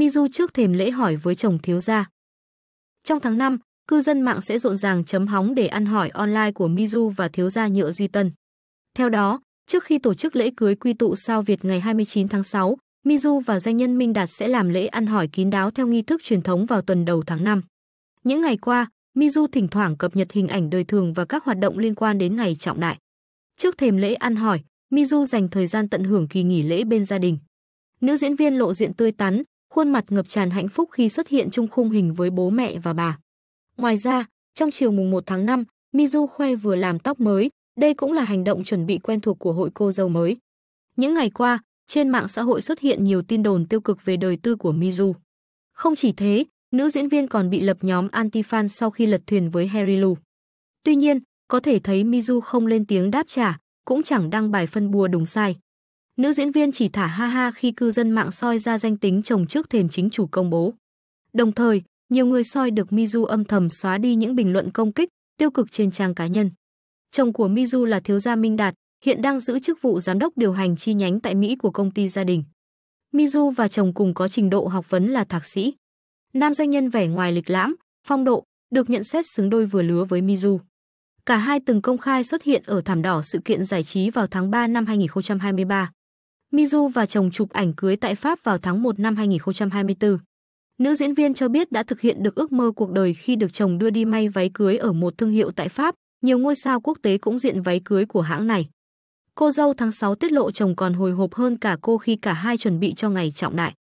Mizu trước thềm lễ hỏi với chồng thiếu gia. Trong tháng 5, cư dân mạng sẽ rộn ràng chấm hóng để ăn hỏi online của Mizu và thiếu gia nhựa Duy Tân. Theo đó, trước khi tổ chức lễ cưới quy tụ sao Việt ngày 29 tháng 6, Mizu và doanh nhân Minh Đạt sẽ làm lễ ăn hỏi kín đáo theo nghi thức truyền thống vào tuần đầu tháng 5. Những ngày qua, Mizu thỉnh thoảng cập nhật hình ảnh đời thường và các hoạt động liên quan đến ngày trọng đại. Trước thềm lễ ăn hỏi, Mizu dành thời gian tận hưởng kỳ nghỉ lễ bên gia đình. Nữ diễn viên lộ diện tươi tắn, khuôn mặt ngập tràn hạnh phúc khi xuất hiện chung khung hình với bố mẹ và bà. Ngoài ra, trong chiều mùng 1 tháng 5, Mizu khoe vừa làm tóc mới, đây cũng là hành động chuẩn bị quen thuộc của hội cô dâu mới. Những ngày qua, trên mạng xã hội xuất hiện nhiều tin đồn tiêu cực về đời tư của Mizu. Không chỉ thế, nữ diễn viên còn bị lập nhóm anti-fan sau khi lật thuyền với Harry Lu. Tuy nhiên, có thể thấy Mizu không lên tiếng đáp trả, cũng chẳng đăng bài phân bua đúng sai. Nữ diễn viên chỉ thả ha ha khi cư dân mạng soi ra danh tính chồng trước thềm chính chủ công bố. Đồng thời, nhiều người soi được Mizu âm thầm xóa đi những bình luận công kích, tiêu cực trên trang cá nhân. Chồng của Mizu là thiếu gia Minh Đạt, hiện đang giữ chức vụ giám đốc điều hành chi nhánh tại Mỹ của công ty gia đình. Mizu và chồng cùng có trình độ học vấn là thạc sĩ. Nam doanh nhân vẻ ngoài lịch lãm, phong độ, được nhận xét xứng đôi vừa lứa với Mizu. Cả hai từng công khai xuất hiện ở thảm đỏ sự kiện giải trí vào tháng 3 năm 2023. Mizu và chồng chụp ảnh cưới tại Pháp vào tháng 1 năm 2024. Nữ diễn viên cho biết đã thực hiện được ước mơ cuộc đời khi được chồng đưa đi may váy cưới ở một thương hiệu tại Pháp, nhiều ngôi sao quốc tế cũng diện váy cưới của hãng này. Cô dâu tháng 6 tiết lộ chồng còn hồi hộp hơn cả cô khi cả hai chuẩn bị cho ngày trọng đại.